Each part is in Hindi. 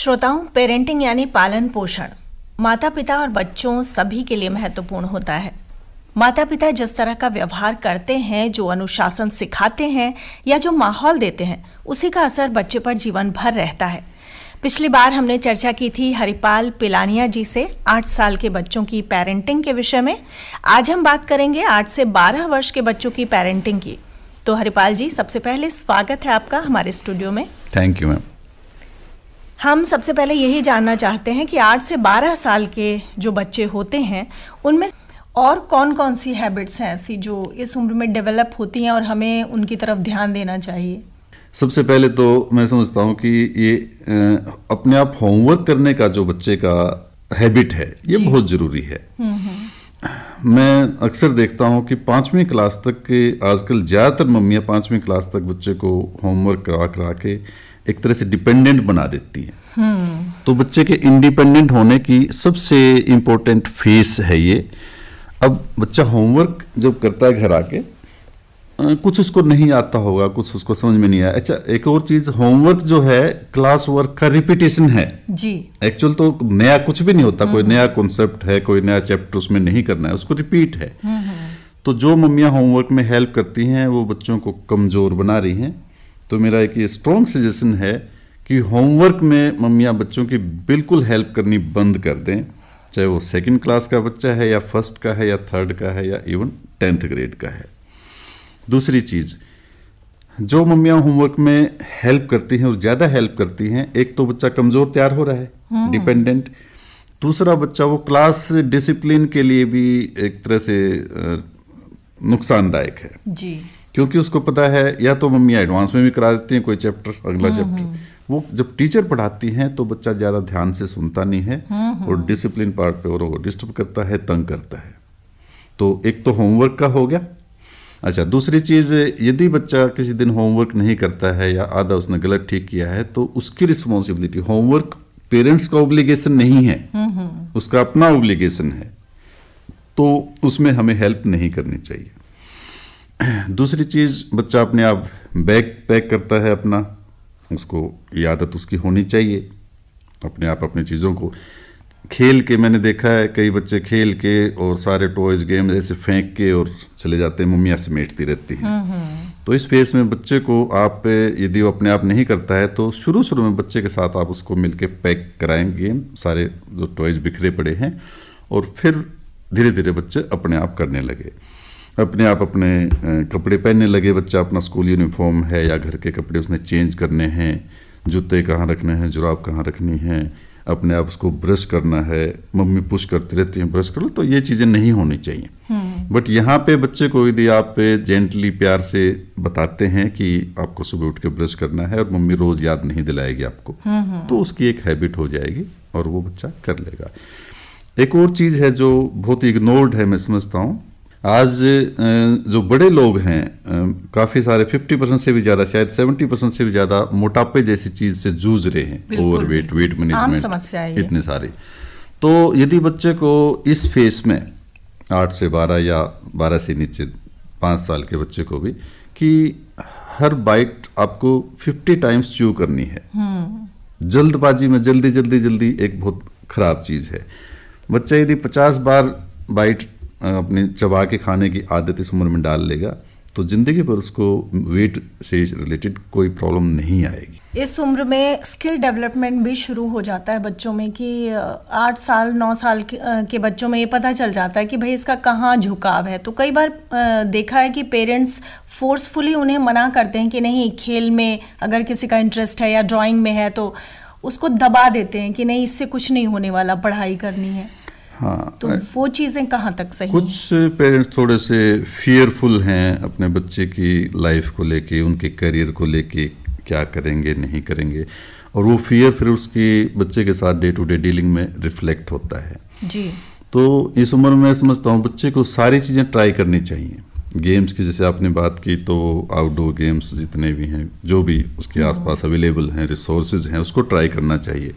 श्रोताओं पेरेंटिंग यानी पालन पोषण माता पिता और बच्चों सभी के लिए महत्वपूर्ण होता है माता पिता जिस तरह का व्यवहार करते हैं जो अनुशासन सिखाते हैं या जो माहौल देते हैं उसी का असर बच्चे पर जीवन भर रहता है पिछली बार हमने चर्चा की थी हरिपाल पिलानिया जी से आठ साल के बच्चों की पेरेंटिंग के विषय में आज हम बात करेंगे आठ से बारह वर्ष के बच्चों की पेरेंटिंग की तो हरिपाल जी सबसे पहले स्वागत है आपका हमारे स्टूडियो में थैंक यू मैम हम सबसे पहले यही जानना चाहते हैं कि आठ से बारह साल के जो बच्चे होते हैं उनमें और कौन कौन सी हैबिट्स हैं ऐसी जो इस उम्र में डेवलप होती हैं और हमें उनकी तरफ ध्यान देना चाहिए सबसे पहले तो मैं समझता हूँ कि ये अपने आप होमवर्क करने का जो बच्चे का हैबिट है ये बहुत ज़रूरी है हम्म, हम्म। मैं अक्सर देखता हूँ कि पाँचवीं क्लास तक के आजकल ज़्यादातर मम्मियाँ पाँचवीं क्लास तक बच्चे को होमवर्क करा करा के एक तरह से डिपेंडेंट बना देती है हम्म। तो बच्चे के इंडिपेंडेंट होने की सबसे इम्पोर्टेंट फेस है ये अब बच्चा होमवर्क जब करता है घर आके कुछ उसको नहीं आता होगा कुछ उसको समझ में नहीं आया अच्छा एक और चीज होमवर्क जो है क्लास वर्क का रिपीटेशन है जी एक्चुअल तो नया कुछ भी नहीं होता कोई हम्म। नया कॉन्सेप्ट है कोई नया चैप्टर उसमें नहीं करना है उसको रिपीट है हम्म, तो जो मम्मियां होमवर्क में हेल्प करती हैं वो बच्चों को कमजोर बना रही हैं तो मेरा एक ये स्ट्रॉन्ग सजेशन है कि होमवर्क में मम्मियाँ बच्चों की बिल्कुल हेल्प करनी बंद कर दें चाहे वो सेकेंड क्लास का बच्चा है या फर्स्ट का है या थर्ड का है या इवन टेंथ ग्रेड का है दूसरी चीज़ जो मम्मियाँ होमवर्क में हेल्प करती हैं और ज़्यादा हेल्प करती हैं एक तो बच्चा कमज़ोर तैयार हो रहा है डिपेंडेंट हम्म। दूसरा बच्चा वो क्लास डिसिप्लिन के लिए भी एक तरह से नुकसानदायक है जी क्योंकि उसको पता है या तो मम्मी एडवांस में भी करा देती हैं कोई चैप्टर अगला चैप्टर हम्म, हम्म। वो जब टीचर पढ़ाती हैं तो बच्चा ज़्यादा ध्यान से सुनता नहीं है हम्म, और डिसिप्लिन पार्ट पे और डिस्टर्ब करता है तंग करता है तो एक तो होमवर्क का हो गया अच्छा दूसरी चीज़ यदि बच्चा किसी दिन होमवर्क नहीं करता है या आधा उसने गलत ठीक किया है तो उसकी रिस्पॉन्सिबिलिटी होमवर्क पेरेंट्स का ओब्लिगेशन नहीं है उसका अपना ओब्लिगेशन है तो उसमें हमें हेल्प नहीं करनी चाहिए दूसरी चीज़ बच्चा अपने आप बैग पैक करता है अपना उसको ये आदत उसकी होनी चाहिए अपने आप अपनी चीज़ों को खेल के मैंने देखा है कई बच्चे खेल के और सारे टॉयज गेम ऐसे फेंक के और चले जाते हैं मम्मियाँ समेटती रहती हैं हम्म, हम्म। तो इस फेस में बच्चे को आप यदि वो अपने आप नहीं करता है तो शुरू शुरू में बच्चे के साथ आप उसको मिलके पैक कराएं गेम सारे जो टॉयज बिखरे पड़े हैं और फिर धीरे धीरे बच्चे अपने आप करने लगे अपने आप अपने कपड़े पहनने लगे बच्चा अपना स्कूल यूनिफॉर्म है या घर के कपड़े उसने चेंज करने हैं जूते कहाँ रखने हैं जुराब कहाँ रखनी है अपने आप उसको ब्रश करना है मम्मी पुश करती रहती हैं ब्रश कर लो तो ये चीज़ें नहीं होनी चाहिए हम्म। बट यहाँ पे बच्चे को यदि आप जेंटली प्यार से बताते हैं कि आपको सुबह उठ के ब्रश करना है और मम्मी रोज़ याद नहीं दिलाएगी आपको हम्म, हम्म। तो उसकी एक हैबिट हो जाएगी और वो बच्चा कर लेगा एक और चीज़ है जो बहुत इग्नोर्ड है मैं समझता हूँ आज जो बड़े लोग हैं काफ़ी सारे 50 परसेंट से भी ज़्यादा शायद 70 परसेंट से भी ज़्यादा मोटापे जैसी चीज़ से जूझ रहे हैं ओवर वेट वेट मैनेजमेंट इतने सारे तो यदि बच्चे को इस फेस में आठ से बारह या बारह से नीचे पाँच साल के बच्चे को भी कि हर बाइट आपको फिफ्टी टाइम्स च्यू करनी है हम्म। जल्दबाजी में जल्दी जल्दी जल्दी एक बहुत ख़राब चीज़ है बच्चा यदि पचास बार बाइट अपने चबा के खाने की आदत इस उम्र में डाल लेगा तो ज़िंदगी भर उसको वेट से रिलेटेड कोई प्रॉब्लम नहीं आएगी इस उम्र में स्किल डेवलपमेंट भी शुरू हो जाता है बच्चों में कि आठ साल नौ साल के बच्चों में ये पता चल जाता है कि भाई इसका कहाँ झुकाव है तो कई बार देखा है कि पेरेंट्स फोर्सफुली उन्हें मना करते हैं कि नहीं खेल में अगर किसी का इंटरेस्ट है या ड्राइंग में है तो उसको दबा देते हैं कि नहीं इससे कुछ नहीं होने वाला पढ़ाई करनी है हाँ तो वो चीज़ें कहाँ तक सही कुछ पेरेंट्स थोड़े से फियरफुल हैं अपने बच्चे की लाइफ को लेके उनके करियर को लेके क्या करेंगे नहीं करेंगे और वो फियर फिर उसकी बच्चे के साथ डे टू डे डीलिंग में रिफ्लेक्ट होता है जी तो इस उम्र में समझता हूँ बच्चे को सारी चीज़ें ट्राई करनी चाहिए गेम्स की जैसे आपने बात की तो आउटडोर गेम्स जितने भी हैं जो भी उसके हम्म। आसपास अवेलेबल हैं रिसोर्सेज हैं उसको ट्राई करना चाहिए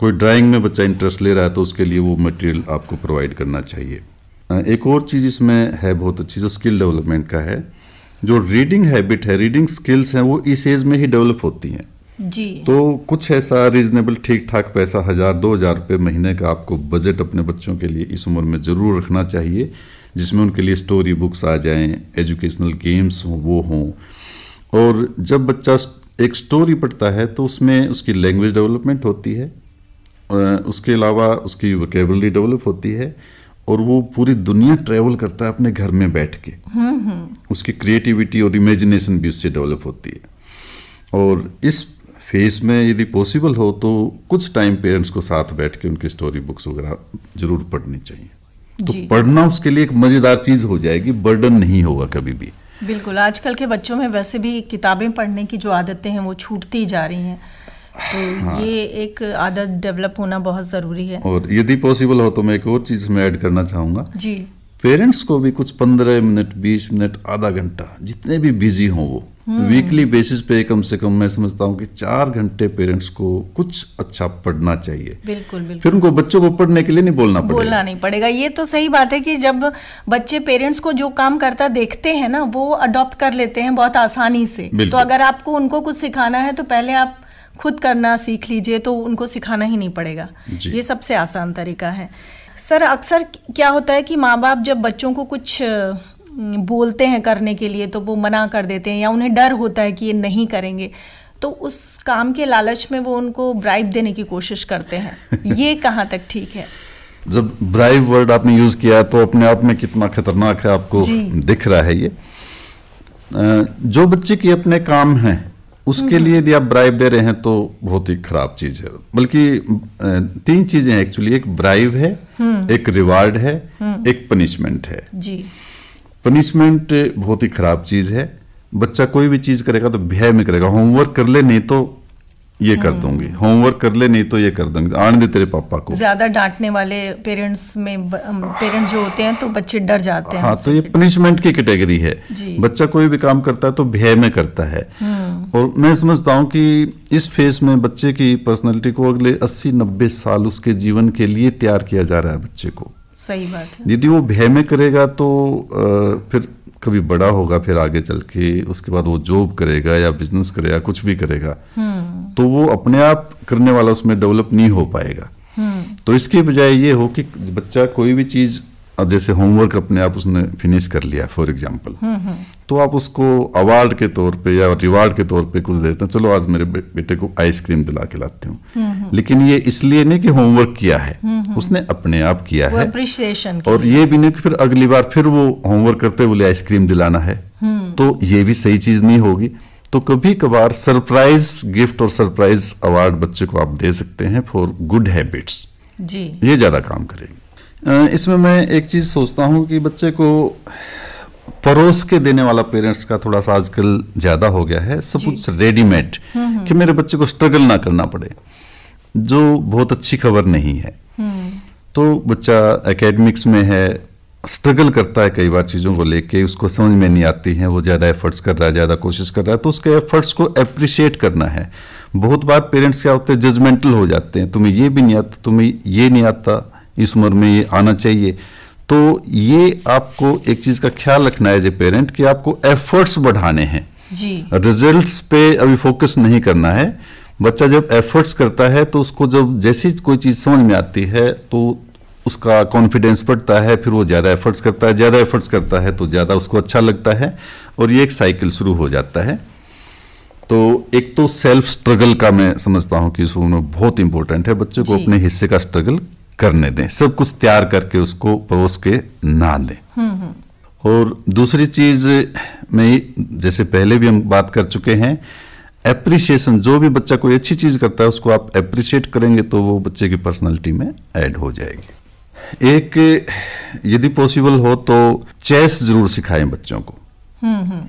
कोई ड्राइंग में बच्चा इंटरेस्ट ले रहा है तो उसके लिए वो मटेरियल आपको प्रोवाइड करना चाहिए एक और चीज़ इसमें है बहुत अच्छी जो स्किल डेवलपमेंट का है जो रीडिंग हैबिट है रीडिंग स्किल्स हैं वो इस एज में ही डेवलप होती हैं जी तो कुछ ऐसा रीजनेबल ठीक ठाक पैसा हज़ार दो हज़ार रुपये महीने का आपको बजट अपने बच्चों के लिए इस उम्र में ज़रूर रखना चाहिए जिसमें उनके लिए स्टोरी बुक्स आ जाएं एजुकेशनल गेम्स हों वो हों और जब बच्चा एक स्टोरी पढ़ता है तो उसमें उसकी लैंग्वेज डेवलपमेंट होती है उसके अलावा उसकी वोकेबलरी डेवलप होती है और वो पूरी दुनिया ट्रेवल करता है अपने घर में बैठ के हम्म, हम्म। उसकी क्रिएटिविटी और इमेजिनेशन भी उससे डेवलप होती है और इस फेस में यदि पॉसिबल हो तो कुछ टाइम पेरेंट्स को साथ बैठ के उनकी स्टोरी बुक्स वगैरह जरूर पढ़नी चाहिए तो पढ़ना उसके लिए एक मज़ेदार चीज़ हो जाएगी बर्डन नहीं होगा कभी भी बिल्कुल आजकल के बच्चों में वैसे भी किताबें पढ़ने की जो आदतें हैं वो छूटती जा रही हैं तो हाँ। ये एक आदत डेवलप होना बहुत ज़रूरी है और यदि पॉसिबल हो तो मैं एक और चीज़ में ऐड करना चाहूंगा जी पेरेंट्स को भी कुछ पंद्रह मिनट बीस मिनट आधा घंटा जितने भी बिजी हों वो वीकली हम्म। बेसिस पे कम से कम मैं समझता हूँ कि चार घंटे पेरेंट्स को कुछ अच्छा पढ़ना चाहिए बिल्कुल बिल्कुल फिर उनको बच्चों को पढ़ने के लिए नहीं बोलना पड़ेगा बोलना नहीं पड़ेगा ये तो सही बात है कि जब बच्चे पेरेंट्स को जो काम करता देखते हैं ना वो अडॉप्ट कर लेते हैं बहुत आसानी से तो अगर आपको उनको कुछ सिखाना है तो पहले आप खुद करना सीख लीजिए तो उनको सिखाना ही नहीं पड़ेगा ये सबसे आसान तरीका है सर अक्सर क्या होता है कि माँ बाप जब बच्चों को कुछ बोलते हैं करने के लिए तो वो मना कर देते हैं या उन्हें डर होता है कि ये नहीं करेंगे तो उस काम के लालच में वो उनको ब्राइब देने की कोशिश करते हैं ये कहाँ तक ठीक है जब ब्राइव वर्ड आपने यूज़ किया तो अपने आप में कितना खतरनाक है आपको दिख रहा है ये जो बच्चे के अपने काम हैं उसके हम्म। लिए यदि आप ब्राइब दे रहे हैं तो बहुत ही खराब चीज है बल्कि तीन चीजें हैं एक्चुअली एक ब्राइब है हम्म। एक रिवार्ड है हम्म। एक पनिशमेंट है जी पनिशमेंट बहुत ही खराब चीज है बच्चा कोई भी चीज करेगा तो भय में करेगा होमवर्क कर ले नहीं तो ये कर हाँ। दूंगी होमवर्क कर ले नहीं तो ये कर दूंगी आने दे तेरे पापा को ज्यादा डांटने वाले पेरेंट्स में पेरेंट्स जो होते हैं तो बच्चे डर जाते हैं हाँ तो ये पनिशमेंट की कैटेगरी है बच्चा कोई भी काम करता है तो भय में करता है हम्म। और मैं समझता हूँ कि इस फेज में बच्चे की पर्सनैलिटी को अगले अस्सी नब्बे साल उसके जीवन के लिए तैयार किया जा रहा है बच्चे को सही बात है यदि वो भय में करेगा तो फिर कभी बड़ा होगा फिर आगे चल के उसके बाद वो जॉब करेगा या बिजनेस करेगा कुछ भी करेगा हम्म। तो वो अपने आप करने वाला उसमें डेवलप नहीं हो पाएगा हम्म। तो इसके बजाय ये हो कि बच्चा कोई भी चीज़ जैसे होमवर्क अपने आप उसने फिनिश कर लिया फॉर एग्जाम्पल हम्म, हम्म। तो आप उसको अवार्ड के तौर पे या रिवार्ड के तौर पे कुछ देते हैं चलो आज मेरे बे, बेटे को आइसक्रीम दिला के लाती हूँ हम्म, लेकिन ये इसलिए नहीं कि होमवर्क किया है उसने अपने आप किया है और ये भी नहीं कि फिर अगली बार फिर वो होमवर्क करते बोले आइसक्रीम दिलाना है तो ये भी सही चीज नहीं होगी तो कभी कभार सरप्राइज गिफ्ट और सरप्राइज अवार्ड बच्चे को आप दे सकते हैं फॉर गुड हैबिट्स जी ये ज्यादा काम करेगी इसमें मैं एक चीज़ सोचता हूँ कि बच्चे को परोस के देने वाला पेरेंट्स का थोड़ा सा आजकल ज़्यादा हो गया है सब कुछ रेडीमेड हम्म, हम्म। कि मेरे बच्चे को स्ट्रगल ना करना पड़े जो बहुत अच्छी खबर नहीं है हम्म। तो बच्चा एकेडमिक्स में है स्ट्रगल करता है कई बार चीज़ों को लेके उसको समझ में नहीं आती है वो ज़्यादा एफर्ट्स कर रहा है ज़्यादा कोशिश कर रहा है तो उसके एफर्ट्स को अप्रिशिएट करना है बहुत बार पेरेंट्स क्या होते हैं जजमेंटल हो जाते हैं तुम्हें ये भी नहीं आता तुम्हें ये नहीं आता इस उम्र में ये आना चाहिए तो ये आपको एक चीज़ का ख्याल रखना है एज ए पेरेंट कि आपको एफर्ट्स बढ़ाने हैं रिजल्ट्स पे अभी फोकस नहीं करना है बच्चा जब एफर्ट्स करता है तो उसको जब जैसी कोई चीज़ समझ में आती है तो उसका कॉन्फिडेंस बढ़ता है फिर वो ज़्यादा एफर्ट्स करता है ज़्यादा एफर्ट्स करता है तो ज़्यादा उसको अच्छा लगता है और ये एक साइकिल शुरू हो जाता है तो एक तो सेल्फ स्ट्रगल का मैं समझता हूँ कि इस उम्र में बहुत इंपॉर्टेंट है बच्चे को अपने हिस्से का स्ट्रगल करने दें सब कुछ तैयार करके उसको परोस के ना दें हम्म, हम्म। और दूसरी चीज में जैसे पहले भी हम बात कर चुके हैं एप्रिसिएशन जो भी बच्चा कोई अच्छी चीज़ करता है उसको आप एप्रिशिएट करेंगे तो वो बच्चे की पर्सनालिटी में ऐड हो जाएगी एक यदि पॉसिबल हो तो चेस जरूर सिखाएं बच्चों को हम्म,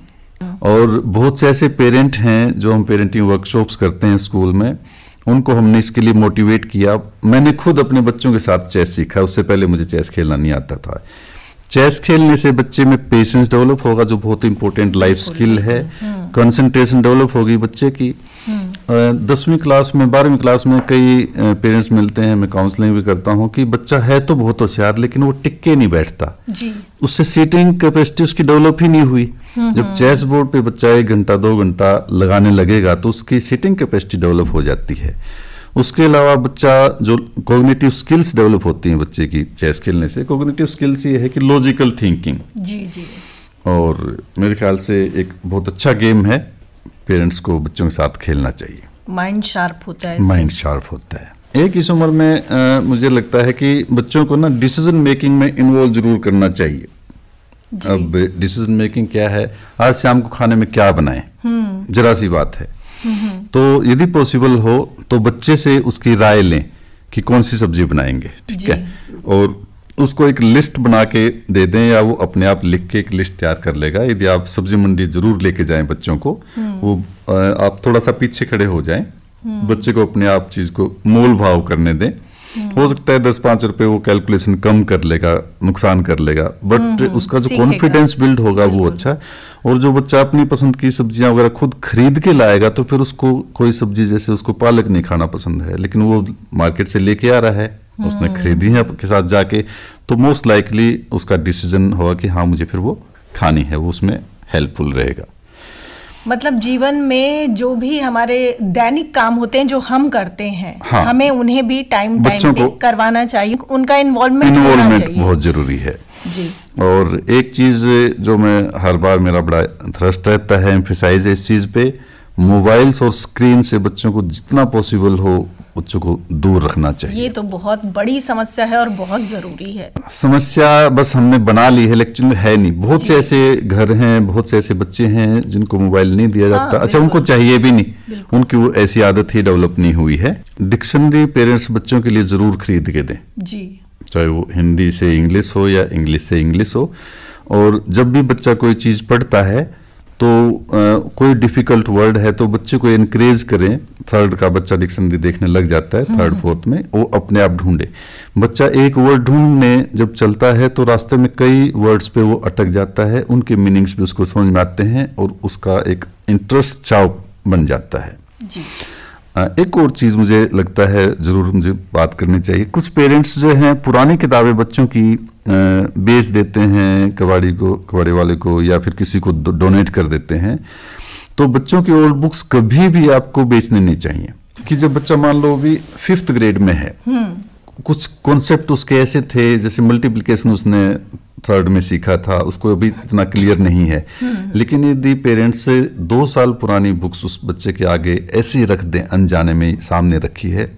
और बहुत से ऐसे पेरेंट हैं जो हम पेरेंटिंग वर्कशॉप्स करते हैं स्कूल में उनको हमने इसके लिए मोटिवेट किया मैंने खुद अपने बच्चों के साथ चेस सीखा उससे पहले मुझे चेस खेलना नहीं आता था चेस खेलने से बच्चे में पेशेंस डेवलप होगा जो बहुत इंपॉर्टेंट लाइफ स्किल है कंसंट्रेशन हम्म। डेवलप होगी बच्चे की हम्म। दसवीं क्लास में बारहवीं क्लास में कई पेरेंट्स मिलते हैं मैं काउंसलिंग भी करता हूँ कि बच्चा है तो बहुत होशियार लेकिन वो टिक्के नहीं बैठता जी उससे सीटिंग कैपेसिटी उसकी डेवलप ही नहीं हुई जब चेस बोर्ड पे बच्चा एक घंटा दो घंटा लगाने लगेगा तो उसकी सिटिंग कैपेसिटी डेवलप हो जाती है उसके अलावा बच्चा जो कोग्निटिव स्किल्स डेवलप होती हैं बच्चे की चेस खेलने से कोग्निटिव स्किल्स ये है कि लॉजिकल थिंकिंग जी जी और मेरे ख्याल से एक बहुत अच्छा गेम है पेरेंट्स को बच्चों के साथ खेलना चाहिए माइंड शार्प होता है माइंड शार्प होता है एक इस उम्र में आ, मुझे लगता है कि बच्चों को ना डिसीजन मेकिंग में इन्वॉल्व जरूर करना चाहिए अब डिसीजन मेकिंग क्या है आज शाम को खाने में क्या बनाए हम्म। जरा सी बात है तो यदि पॉसिबल हो तो बच्चे से उसकी राय लें कि कौन सी सब्जी बनाएंगे ठीक है और उसको एक लिस्ट बना के दे दें या वो अपने आप लिख के एक लिस्ट तैयार कर लेगा यदि आप सब्जी मंडी जरूर लेके जाएं बच्चों को हम्म। वो आप थोड़ा सा पीछे खड़े हो जाएं हम्म। बच्चे को अपने आप चीज़ को मोल भाव करने दें हम्म। हो सकता है दस पाँच रुपये वो कैलकुलेशन कम कर लेगा नुकसान कर लेगा बट हम्म, हम्म। उसका जो कॉन्फिडेंस बिल्ड होगा वो अच्छा है और जो बच्चा अपनी पसंद की सब्जियां वगैरह खुद खरीद के लाएगा तो फिर उसको कोई सब्जी जैसे उसको पालक नहीं खाना पसंद है लेकिन वो मार्केट से लेके आ रहा है उसने खरीदी है आपके साथ जाके तो मोस्ट लाइकली उसका डिसीजन होगा कि हाँ मुझे फिर वो खानी है वो उसमें हेल्पफुल रहेगा मतलब जीवन में जो भी हमारे दैनिक काम होते हैं जो हम करते हैं हाँ, हमें उन्हें भी टाइम टाइम पे करवाना चाहिए उनका इन्वॉल्वमेंट इन्वॉल्वमेंट बहुत जरूरी है जी और एक चीज जो मैं हर बार मेरा बड़ा थ्रस्ट रहता है एम्फिसाइज इस चीज पे मोबाइल्स और स्क्रीन से बच्चों को जितना पॉसिबल हो बच्चों को दूर रखना चाहिए ये तो बहुत बड़ी समस्या है और बहुत ज़रूरी है समस्या बस हमने बना ली है लेकिन है नहीं बहुत से ऐसे घर हैं बहुत से ऐसे बच्चे हैं जिनको मोबाइल नहीं दिया हाँ, जाता हाँ, अच्छा उनको चाहिए भी नहीं उनकी वो ऐसी आदत ही डेवलप नहीं हुई है डिक्शनरी पेरेंट्स बच्चों के लिए ज़रूर खरीद के दें जी चाहे वो हिंदी से इंग्लिश हो या इंग्लिश से इंग्लिश हो और जब भी बच्चा कोई चीज़ पढ़ता है तो आ, कोई डिफिकल्ट वर्ड है तो बच्चे को इनक्रेज करें थर्ड का बच्चा डिक्शनरी देखने लग जाता है थर्ड हम्म। फोर्थ में वो अपने आप ढूंढे बच्चा एक वर्ड ढूंढने जब चलता है तो रास्ते में कई वर्ड्स पे वो अटक जाता है उनके मीनिंग्स भी उसको समझ में आते हैं और उसका एक इंटरेस्ट चाव बन जाता है जी। एक और चीज़ मुझे लगता है ज़रूर मुझे बात करनी चाहिए कुछ पेरेंट्स जो हैं पुरानी किताबें बच्चों की बेच देते हैं कबाड़ी को कबाड़ी वाले को या फिर किसी को डोनेट कर देते हैं तो बच्चों की ओल्ड बुक्स कभी भी आपको बेचने नहीं चाहिए कि जब बच्चा मान लो अभी फिफ्थ ग्रेड में है हम्म। कुछ कॉन्सेप्ट उसके ऐसे थे जैसे मल्टीप्लिकेशन उसने थर्ड में सीखा था उसको अभी इतना क्लियर नहीं है हम्म। लेकिन यदि पेरेंट्स से दो साल पुरानी बुक्स उस बच्चे के आगे ऐसे रख दें अनजाने में सामने रखी है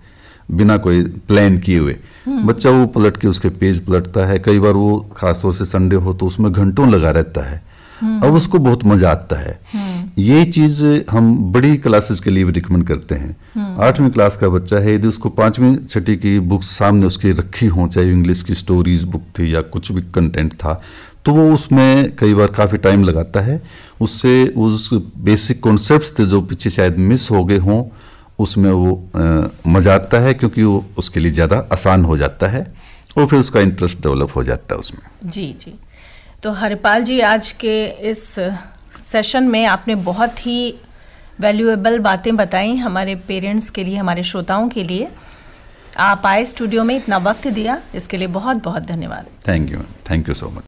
बिना कोई प्लान किए हुए हम्म। बच्चा वो पलट के उसके पेज पलटता है कई बार वो खासतौर से संडे हो तो उसमें घंटों लगा रहता है हम्म। अब उसको बहुत मजा आता है हम्म। ये चीज हम बड़ी क्लासेस के लिए भी रिकमेंड करते हैं आठवीं क्लास का बच्चा है यदि उसको पांचवीं छठी की बुक्स सामने उसकी रखी हों चाहे इंग्लिश की स्टोरीज बुक थी या कुछ भी कंटेंट था तो वो उसमें कई बार काफ़ी टाइम लगाता है उससे उस बेसिक कॉन्सेप्ट थे जो पीछे शायद मिस हो गए हों उसमें वो मज़ा आता है क्योंकि वो उसके लिए ज़्यादा आसान हो जाता है और फिर उसका इंटरेस्ट डेवलप हो जाता है उसमें जी जी तो हरिपाल जी आज के इस सेशन में आपने बहुत ही वैल्यूएबल बातें बताई हमारे पेरेंट्स के लिए हमारे श्रोताओं के लिए आप आए स्टूडियो में इतना वक्त दिया इसके लिए बहुत बहुत धन्यवाद thank you thank you so much